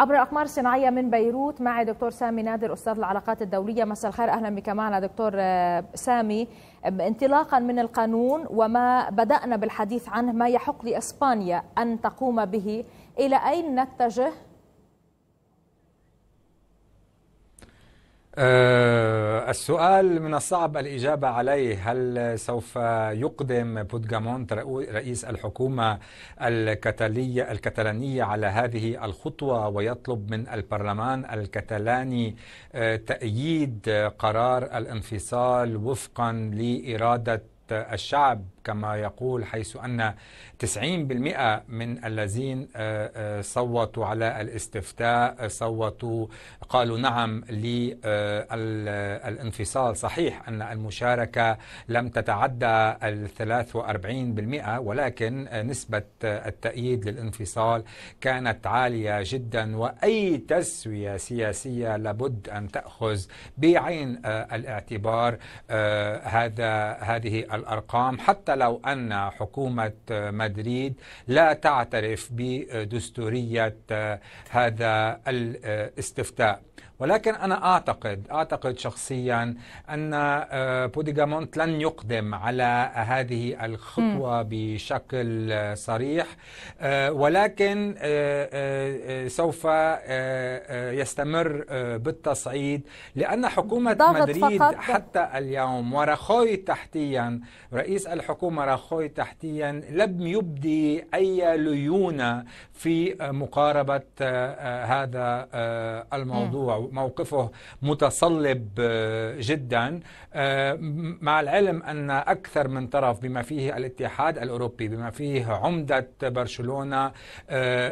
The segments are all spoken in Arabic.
عبر الأقمار الصناعية من بيروت معي دكتور سامي نادر أستاذ العلاقات الدولية مساء الخير أهلا بك معنا دكتور آه، سامي انطلاقا من القانون وما بدأنا بالحديث عنه ما يحق لإسبانيا أن تقوم به إلى أين نتجه؟ آه، السؤال من الصعب الإجابة عليه هل سوف يقدم بودجامونت رئيس الحكومة الكتالية الكتالانية على هذه الخطوة ويطلب من البرلمان الكتالاني آه، تأييد قرار الانفصال وفقا لإرادة الشعب كما يقول حيث أن 90% من الذين آه، آه، صوتوا على الاستفتاء صوتوا قالوا نعم للانفصال آه، صحيح أن المشاركة لم تتعدى ال 43% ولكن نسبة التأييد للانفصال كانت عالية جدا وأي تسوية سياسية لابد أن تأخذ بعين الاعتبار هذا هذه الأرقام حتى لو أن حكومة مدريد لا تعترف بدستورية آه، هذا الاستفتاء ولكن أنا أعتقد أعتقد شخصيا أن آه، بوديغامونت لن يقدم على هذه الخطوة بشكل صريح آه، ولكن سوف يستمر بالتصعيد لأن حكومة مدريد فقط. حتى اليوم ورخوي تحتيا رئيس الحكومة الحكومة راخوي تحتيا لم يبدي أي ليونة في مقاربة آه، آه، هذا آه، الموضوع موقفه متصلب جدا مع العلم أن أكثر من طرف بما فيه الاتحاد الأوروبي بما فيه عمدة برشلونة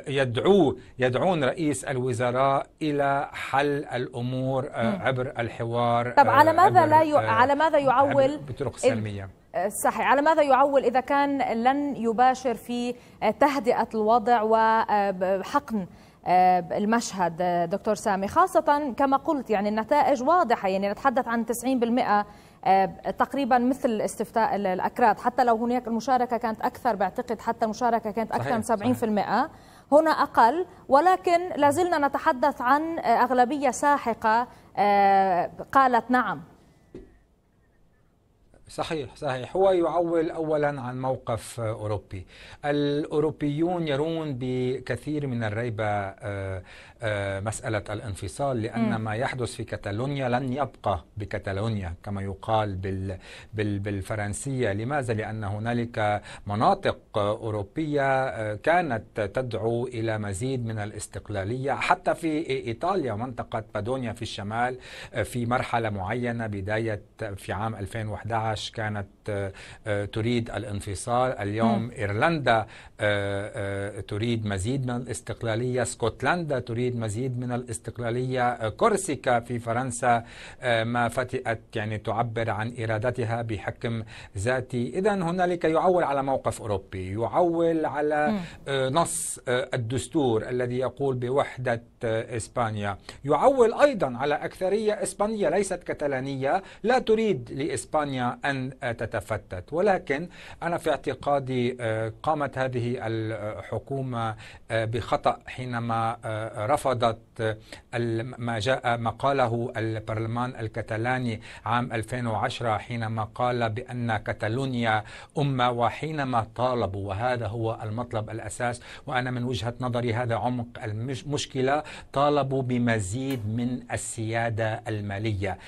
يدعو يدعون رئيس الوزراء إلى حل الأمور عبر الحوار طب على ماذا لا ي... على ماذا يعول بطرق سلمية صحيح على ماذا يعول إذا كان لن يباشر في تهدئة الوضع وحقن آه، آه، المشهد دكتور سامي خاصة كما قلت يعني النتائج واضحة يعني نتحدث عن 90% آه، تقريبا مثل استفتاء الأكراد حتى لو هناك المشاركة كانت أكثر بعتقد حتى المشاركة كانت أكثر صحيح. من 70% صحيح. هنا أقل ولكن لازلنا نتحدث عن أغلبية ساحقة قالت نعم صحيح صحيح هو يعول اولا عن موقف اوروبي الاوروبيون يرون بكثير من الريبه آه، آه، مساله الانفصال لان ما يحدث في كتالونيا لن يبقى بكتالونيا كما يقال بالفرنسيه لماذا لان هنالك مناطق اوروبيه آه، كانت تدعو الى مزيد من الاستقلاليه حتى في ايطاليا منطقه بادونيا في الشمال في مرحله معينه بدايه في عام 2011 داعش كانت آه، آه، تريد الانفصال اليوم م. إيرلندا آه، تريد مزيد من الاستقلالية اسكتلندا تريد مزيد من الاستقلالية كورسيكا في فرنسا ما فتئت يعني تعبر عن إرادتها بحكم ذاتي إذا هنالك يعول على موقف أوروبي يعول على نص الدستور الذي يقول بوحدة إسبانيا يعول أيضا على أكثرية إسبانية ليست كتالانية لا تريد لإسبانيا أن تتفتت ولكن أنا في اعتقادي آه، قامت هذه الحكومة آه، بخطأ حينما آه، رفضت ما جاء ما قاله البرلمان الكتالاني عام 2010 حينما قال بأن كتالونيا أمة وحينما طالبوا وهذا هو المطلب الأساس وأنا من وجهة نظري هذا عمق المشكلة طالبوا بمزيد من السيادة المالية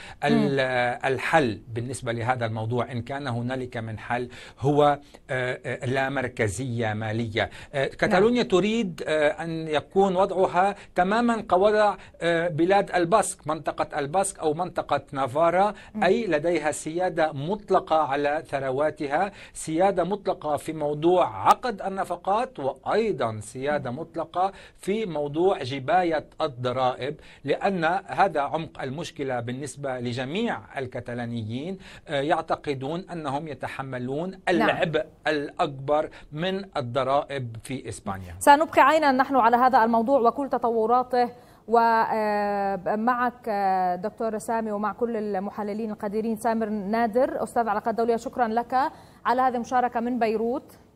الحل بالنسبة لهذا الموضوع الموضوع إن كان هنالك من حل هو آه، آه، لا مركزية مالية آه، نعم. كتالونيا تريد أن يكون وضعها تماما كوضع بلاد الباسك منطقة الباسك أو منطقة نافارا أي لديها سيادة مطلقة على ثرواتها سيادة مطلقة في موضوع عقد النفقات وأيضا سيادة مطلقة في موضوع جباية الضرائب لأن هذا عمق المشكلة بالنسبة لجميع الكتالانيين يعتقد يعتقدون أنهم يتحملون نعم. العبء الأكبر من الضرائب في إسبانيا سنبقي عينا نحن على هذا الموضوع وكل تطوراته ومعك آه، آه، دكتور سامي ومع كل المحللين القديرين سامر نادر أستاذ علاقات دولية شكرا لك على هذه المشاركة من بيروت